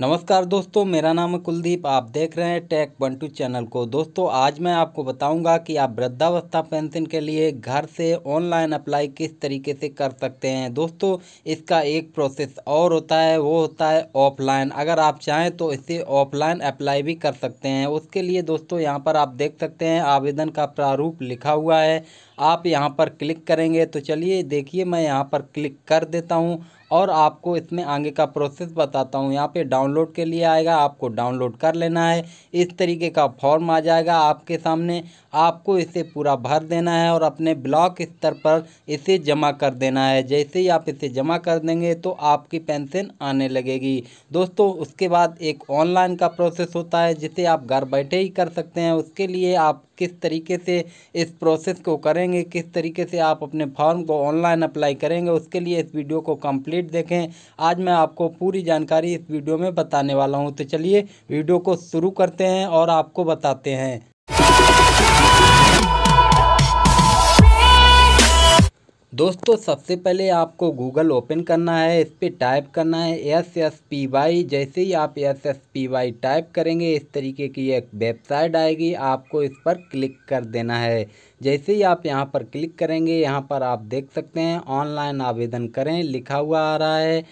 नमस्कार दोस्तों मेरा नाम है कुलदीप आप देख रहे हैं टेक टू चैनल को दोस्तों आज मैं आपको बताऊंगा कि आप वृद्धावस्था पेंशन के लिए घर से ऑनलाइन अप्लाई किस तरीके से कर सकते हैं दोस्तों इसका एक प्रोसेस और होता है वो होता है ऑफलाइन अगर आप चाहें तो इसे ऑफलाइन अप्लाई भी कर सकते हैं उसके लिए दोस्तों यहाँ पर आप देख सकते हैं आवेदन का प्रारूप लिखा हुआ है आप यहाँ पर क्लिक करेंगे तो चलिए देखिए मैं यहाँ पर क्लिक कर देता हूँ और आपको इसमें आगे का प्रोसेस बताता हूँ यहाँ पे डाउनलोड के लिए आएगा आपको डाउनलोड कर लेना है इस तरीके का फॉर्म आ जाएगा आपके सामने आपको इसे पूरा भर देना है और अपने ब्लॉक स्तर पर इसे जमा कर देना है जैसे ही आप इसे जमा कर देंगे तो आपकी पेंशन आने लगेगी दोस्तों उसके बाद एक ऑनलाइन का प्रोसेस होता है जिसे आप घर बैठे ही कर सकते हैं उसके लिए आप किस तरीके से इस प्रोसेस को करेंगे किस तरीके से आप अपने फॉर्म को ऑनलाइन अप्लाई करेंगे उसके लिए इस वीडियो को कंप्लीट देखें आज मैं आपको पूरी जानकारी इस वीडियो में बताने वाला हूं तो चलिए वीडियो को शुरू करते हैं और आपको बताते हैं दोस्तों सबसे पहले आपको गूगल ओपन करना है इस पर टाइप करना है एस एस पी वाई जैसे ही आप S S P Y type करेंगे इस तरीके की एक वेबसाइट आएगी आपको इस पर क्लिक कर देना है जैसे ही आप यहां पर क्लिक करेंगे यहां पर आप देख सकते हैं ऑनलाइन आवेदन करें लिखा हुआ आ रहा है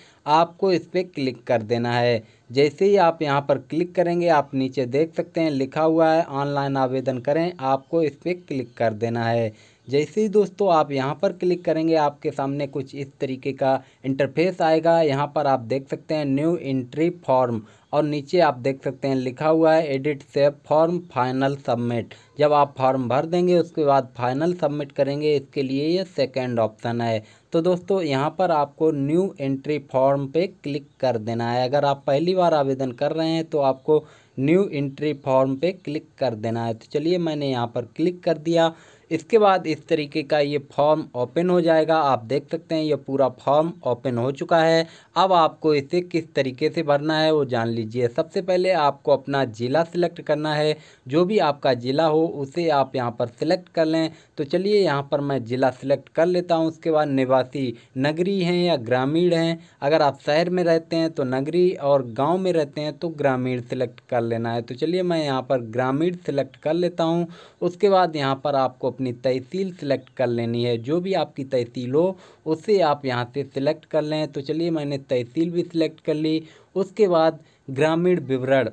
आपको इस पर क्लिक कर देना है जैसे ही आप यहाँ पर क्लिक करेंगे आप नीचे देख सकते हैं लिखा हुआ है ऑनलाइन आवेदन करें आपको इस पर क्लिक कर देना है जैसे ही दोस्तों आप यहाँ पर क्लिक करेंगे आपके सामने कुछ इस तरीके का इंटरफेस आएगा यहाँ पर आप देख सकते हैं न्यू इंट्री फॉर्म और नीचे आप देख सकते हैं लिखा हुआ है edit save form final submit जब आप फॉर्म भर देंगे उसके बाद फाइनल सबमिट करेंगे इसके लिए ये सेकेंड ऑप्शन है तो दोस्तों यहाँ पर आपको न्यू एंट्री फॉर्म पर क्लिक कर देना है अगर आप पहली बार आवेदन कर रहे हैं तो आपको न्यू एंट्री फॉर्म पे क्लिक कर देना है तो चलिए मैंने यहाँ पर क्लिक कर दिया इसके बाद इस तरीके का ये फॉर्म ओपन हो जाएगा आप देख सकते हैं ये पूरा फॉर्म ओपन हो चुका है अब आपको इसे किस तरीके से भरना है वो जान लीजिए सबसे पहले आपको अपना ज़िला सिलेक्ट करना है जो भी आपका ज़िला हो उसे आप यहाँ पर सिलेक्ट कर लें तो चलिए यहाँ पर मैं ज़िला सिलेक्ट कर लेता हूँ उसके बाद निवासी नगरी हैं या ग्रामीण हैं अगर आप शहर में रहते हैं तो नगरी और गाँव में रहते हैं तो ग्रामीण सिलेक्ट कर लेना है तो चलिए मैं यहाँ पर ग्रामीण सिलेक्ट कर लेता हूँ उसके बाद यहाँ पर आपको अपनी तहसील सिलेक्ट कर लेनी है जो भी आपकी तहसील हो उसे आप यहाँ से सिलेक्ट कर लें तो चलिए मैंने तहसील भी सिलेक्ट कर ली उसके बाद ग्रामीण विवरण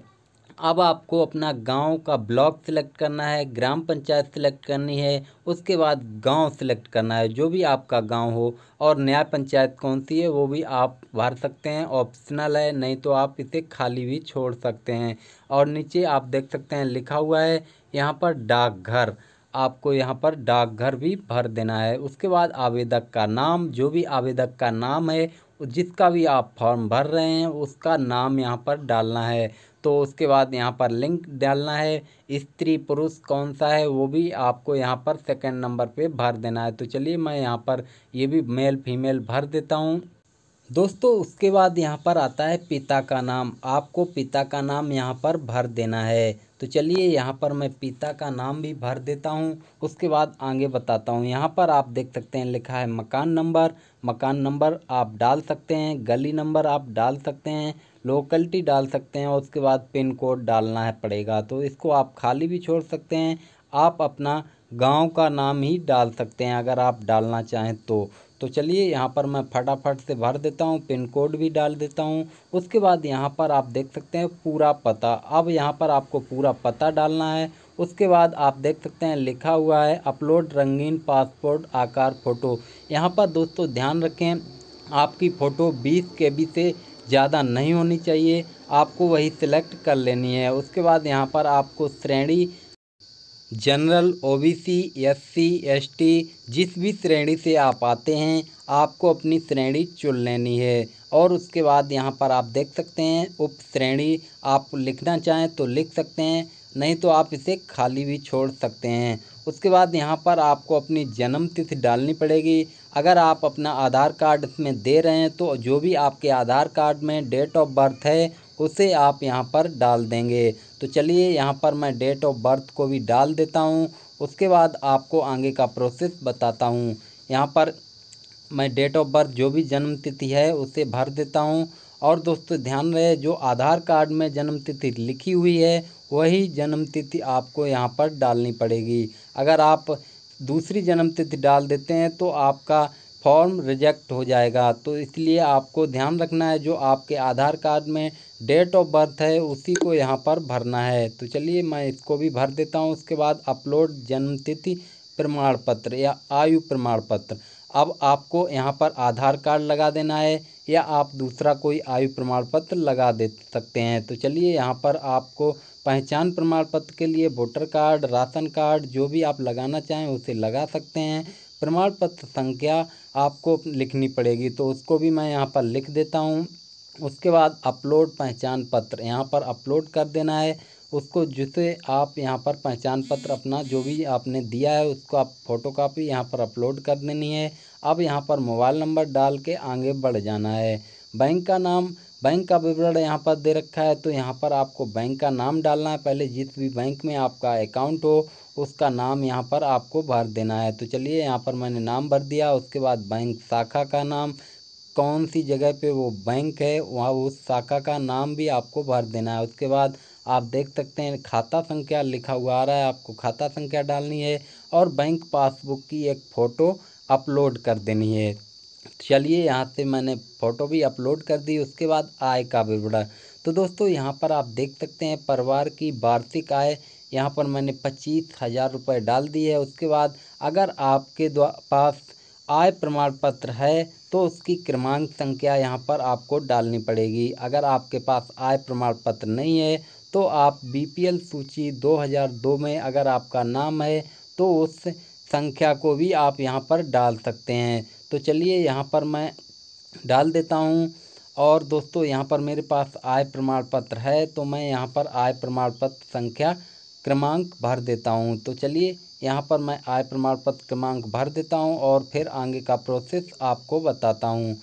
अब आपको अपना गांव का ब्लॉक सिलेक्ट करना है ग्राम पंचायत सिलेक्ट करनी है उसके बाद गांव सिलेक्ट करना है जो भी आपका गांव हो और न्याय पंचायत कौन सी है वो भी आप भर सकते हैं ऑप्शनल है नहीं तो आप इसे खाली भी छोड़ सकते हैं और नीचे आप देख सकते हैं लिखा हुआ है यहाँ पर डाकघर आपको यहाँ पर डाकघर भी भर देना है उसके बाद आवेदक का नाम जो भी आवेदक का नाम है जिसका भी आप फॉर्म भर रहे हैं उसका नाम यहाँ पर डालना है तो उसके बाद यहाँ पर लिंक डालना है स्त्री पुरुष कौन सा है वो भी आपको यहाँ पर सेकंड नंबर पे भर देना है तो चलिए मैं यहाँ पर ये भी मेल फीमेल भर देता हूँ दोस्तों उसके बाद यहाँ पर आता है पिता का नाम आपको पिता का नाम यहाँ पर भर देना है तो चलिए यहाँ पर मैं पिता का नाम भी भर देता हूँ उसके बाद आगे बताता हूँ यहाँ पर आप देख सकते हैं लिखा है मकान नंबर मकान नंबर आप डाल सकते हैं गली नंबर आप डाल सकते हैं लोकलिटी डाल सकते हैं और उसके बाद पिन कोड डालना है पड़ेगा तो इसको आप खाली भी छोड़ सकते हैं आप अपना गाँव का नाम ही डाल सकते हैं अगर आप डालना चाहें तो तो चलिए यहाँ पर मैं फटाफट से भर देता हूँ पिन कोड भी डाल देता हूँ उसके बाद यहाँ पर आप देख सकते हैं पूरा पता अब यहाँ पर आपको पूरा पता डालना है उसके बाद आप देख सकते हैं लिखा हुआ है अपलोड रंगीन पासपोर्ट आकार फ़ोटो यहाँ पर दोस्तों ध्यान रखें आपकी फ़ोटो बीस के से ज़्यादा नहीं होनी चाहिए आपको वही सिलेक्ट कर लेनी है उसके बाद यहाँ पर आपको श्रेणी जनरल ओबीसी एससी एसटी जिस भी श्रेणी से आप आते हैं आपको अपनी श्रेणी चुन लेनी है और उसके बाद यहाँ पर आप देख सकते हैं उप श्रेणी आप लिखना चाहें तो लिख सकते हैं नहीं तो आप इसे खाली भी छोड़ सकते हैं उसके बाद यहाँ पर आपको अपनी जन्म तिथि डालनी पड़ेगी अगर आप अपना आधार कार्ड इसमें दे रहे हैं तो जो भी आपके आधार कार्ड में डेट ऑफ बर्थ है उसे आप यहाँ पर डाल देंगे तो चलिए यहाँ पर मैं डेट ऑफ बर्थ को भी डाल देता हूँ उसके बाद आपको आगे का प्रोसेस बताता हूँ यहाँ पर मैं डेट ऑफ बर्थ जो भी जन्म तिथि है उसे भर देता हूँ और दोस्तों ध्यान रहे जो आधार कार्ड में जन्म तिथि लिखी हुई है वही जन्म तिथि आपको यहाँ पर डालनी पड़ेगी अगर आप दूसरी जन्म तिथि डाल देते हैं तो आपका फॉर्म रिजेक्ट हो जाएगा तो इसलिए आपको ध्यान रखना है जो आपके आधार कार्ड में डेट ऑफ बर्थ है उसी को यहाँ पर भरना है तो चलिए मैं इसको भी भर देता हूँ उसके बाद अपलोड जन्मतिथि प्रमाण पत्र या आयु प्रमाण पत्र अब आपको यहाँ पर आधार कार्ड लगा देना है या आप दूसरा कोई आयु प्रमाण पत्र लगा दे सकते हैं तो चलिए यहाँ पर आपको पहचान प्रमाण पत्र के लिए वोटर कार्ड राशन कार्ड जो भी आप लगाना चाहें उसे लगा सकते हैं प्रमाण पत्र संख्या आपको लिखनी पड़ेगी तो उसको भी मैं यहाँ पर लिख देता हूँ उसके बाद अपलोड पहचान पत्र यहाँ पर अपलोड कर देना है उसको जिसे आप यहाँ पर पहचान पत्र अपना जो भी आपने दिया है उसको आप फ़ोटो कापी यहाँ पर अपलोड कर देनी है अब यहाँ पर मोबाइल नंबर डाल के आगे बढ़ जाना है बैंक का नाम बैंक का विवरण यहाँ पर दे रखा है तो यहाँ पर आपको बैंक का नाम डालना है पहले जिस भी बैंक में आपका अकाउंट हो उसका नाम यहाँ पर आपको भर देना है तो चलिए यहाँ पर मैंने नाम भर दिया उसके बाद बैंक शाखा का नाम कौन सी जगह पे वो बैंक है वहाँ उस शाखा का नाम भी आपको भर देना है उसके बाद आप देख सकते हैं खाता संख्या लिखा हुआ आ रहा है आपको खाता संख्या डालनी है और बैंक पासबुक की एक फ़ोटो अपलोड कर देनी है चलिए यहाँ से मैंने फ़ोटो भी अपलोड कर दी उसके बाद आय का विवरण तो दोस्तों यहाँ पर आप देख सकते हैं परिवार की वार्षिक आय यहाँ पर मैंने पच्चीस हज़ार रुपये डाल दिए है उसके बाद अगर आपके पास आय प्रमाण पत्र है तो उसकी क्रमांक संख्या यहाँ पर आपको डालनी पड़ेगी अगर आपके पास आय प्रमाण पत्र नहीं है तो आप बीपीएल सूची 2002 में अगर आपका नाम है तो उस संख्या को भी आप यहाँ पर डाल सकते हैं तो चलिए यहाँ पर मैं डाल देता हूँ और दोस्तों यहाँ पर मेरे पास आय प्रमाण पत्र है तो मैं यहाँ पर आय प्रमाण पत्र संख्या क्रमांक भर देता हूँ तो चलिए यहाँ पर मैं आय प्रमाण पत्र क्रमांक भर देता हूँ और फिर आगे का प्रोसेस आपको बताता हूँ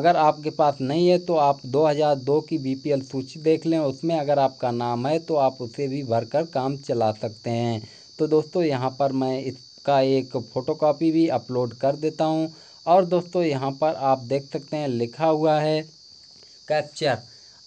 अगर आपके पास नहीं है तो आप 2002 की बी सूची देख लें उसमें अगर आपका नाम है तो आप उसे भी भरकर काम चला सकते हैं तो दोस्तों यहाँ पर मैं इसका एक फ़ोटोकॉपी भी अपलोड कर देता हूँ और दोस्तों यहाँ पर आप देख सकते हैं लिखा हुआ है कैप्चर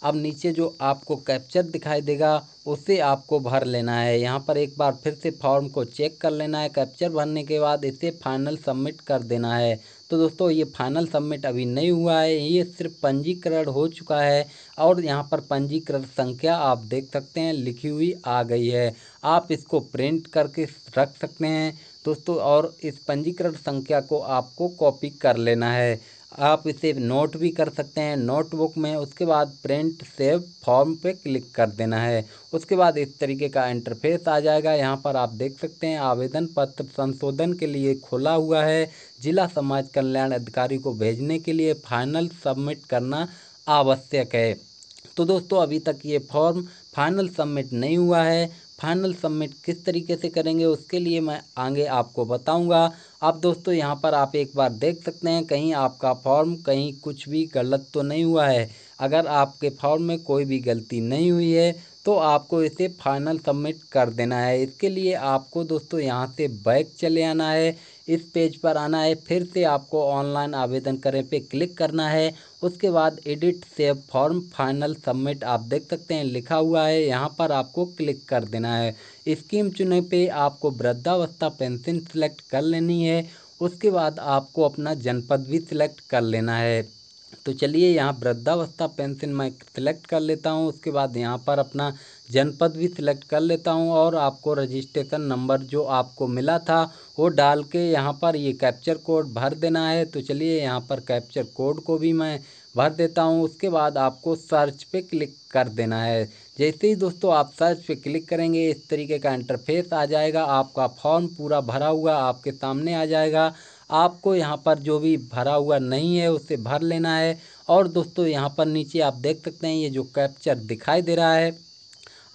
अब नीचे जो आपको कैप्चर दिखाई देगा उसे आपको भर लेना है यहाँ पर एक बार फिर से फॉर्म को चेक कर लेना है कैप्चर भरने के बाद इसे फाइनल सबमिट कर देना है तो दोस्तों ये फाइनल सबमिट अभी नहीं हुआ है ये सिर्फ पंजीकरण हो चुका है और यहाँ पर पंजीकृत संख्या आप देख सकते हैं लिखी हुई आ गई है आप इसको प्रिंट करके रख सकते हैं दोस्तों और इस पंजीकरण संख्या को आपको कॉपी कर लेना है आप इसे नोट भी कर सकते हैं नोटबुक में उसके बाद प्रिंट सेव फॉर्म पे क्लिक कर देना है उसके बाद इस तरीके का इंटरफेस आ जाएगा यहाँ पर आप देख सकते हैं आवेदन पत्र संशोधन के लिए खोला हुआ है जिला समाज कल्याण अधिकारी को भेजने के लिए फाइनल सबमिट करना आवश्यक है तो दोस्तों अभी तक ये फॉर्म फाइनल सबमिट नहीं हुआ है फाइनल सबमिट किस तरीके से करेंगे उसके लिए मैं आगे आपको बताऊंगा अब दोस्तों यहाँ पर आप एक बार देख सकते हैं कहीं आपका फॉर्म कहीं कुछ भी गलत तो नहीं हुआ है अगर आपके फॉर्म में कोई भी गलती नहीं हुई है तो आपको इसे फाइनल सबमिट कर देना है इसके लिए आपको दोस्तों यहाँ से बैक चले आना है इस पेज पर आना है फिर से आपको ऑनलाइन आवेदन करें पे क्लिक करना है उसके बाद edit save form final submit आप देख सकते हैं लिखा हुआ है यहाँ पर आपको क्लिक कर देना है स्कीम चुने पे आपको वृद्धावस्था पेंशन सिलेक्ट कर लेनी है उसके बाद आपको अपना जनपद भी सिलेक्ट कर लेना है तो चलिए यहाँ वृद्धावस्था पेंशन मैं सिलेक्ट कर लेता हूँ उसके बाद यहाँ पर अपना जनपद भी सिलेक्ट कर लेता हूं और आपको रजिस्ट्रेशन नंबर जो आपको मिला था वो डाल के यहाँ पर ये कैप्चर कोड भर देना है तो चलिए यहाँ पर कैप्चर कोड को भी मैं भर देता हूँ उसके बाद आपको सर्च पे क्लिक कर देना है जैसे ही दोस्तों आप सर्च पे क्लिक करेंगे इस तरीके का इंटरफेस आ जाएगा आपका फॉर्म पूरा भरा हुआ आपके सामने आ जाएगा आपको यहाँ पर जो भी भरा हुआ नहीं है उसे भर लेना है और दोस्तों यहाँ पर नीचे आप देख सकते हैं ये जो कैप्चर दिखाई दे रहा है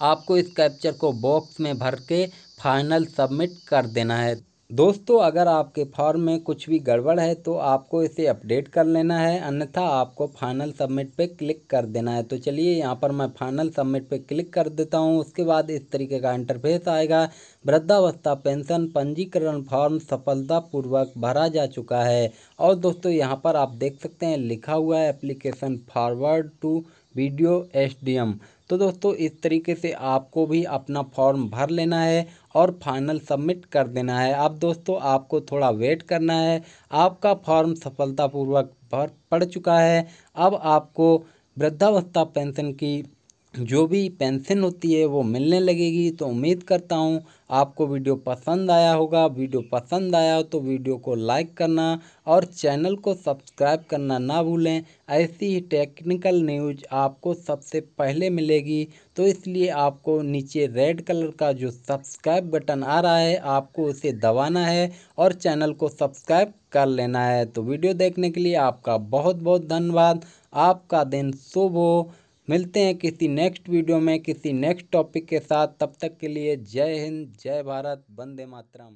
आपको इस कैप्चर को बॉक्स में भर के फाइनल सबमिट कर देना है दोस्तों अगर आपके फॉर्म में कुछ भी गड़बड़ है तो आपको इसे अपडेट कर लेना है अन्यथा आपको फाइनल सबमिट पे क्लिक कर देना है तो चलिए यहाँ पर मैं फाइनल सबमिट पे क्लिक कर देता हूँ उसके बाद इस तरीके का इंटरफेस आएगा वृद्धावस्था पेंशन पंजीकरण फॉर्म सफलतापूर्वक भरा जा चुका है और दोस्तों यहाँ पर आप देख सकते हैं लिखा हुआ है application forward to video S तो दोस्तों इस तरीके से आपको भी अपना फॉर्म भर लेना है और फाइनल सबमिट कर देना है अब दोस्तों आपको थोड़ा वेट करना है आपका फॉर्म सफलतापूर्वक भर पड़ चुका है अब आपको वृद्धावस्था पेंशन की जो भी पेंशन होती है वो मिलने लगेगी तो उम्मीद करता हूँ आपको वीडियो पसंद आया होगा वीडियो पसंद आया हो तो वीडियो को लाइक करना और चैनल को सब्सक्राइब करना ना भूलें ऐसी ही टेक्निकल न्यूज आपको सबसे पहले मिलेगी तो इसलिए आपको नीचे रेड कलर का जो सब्सक्राइब बटन आ रहा है आपको उसे दबाना है और चैनल को सब्सक्राइब कर लेना है तो वीडियो देखने के लिए आपका बहुत बहुत धन्यवाद आपका दिन शुभ हो मिलते हैं किसी नेक्स्ट वीडियो में किसी नेक्स्ट टॉपिक के साथ तब तक के लिए जय हिंद जय भारत वंदे मातरम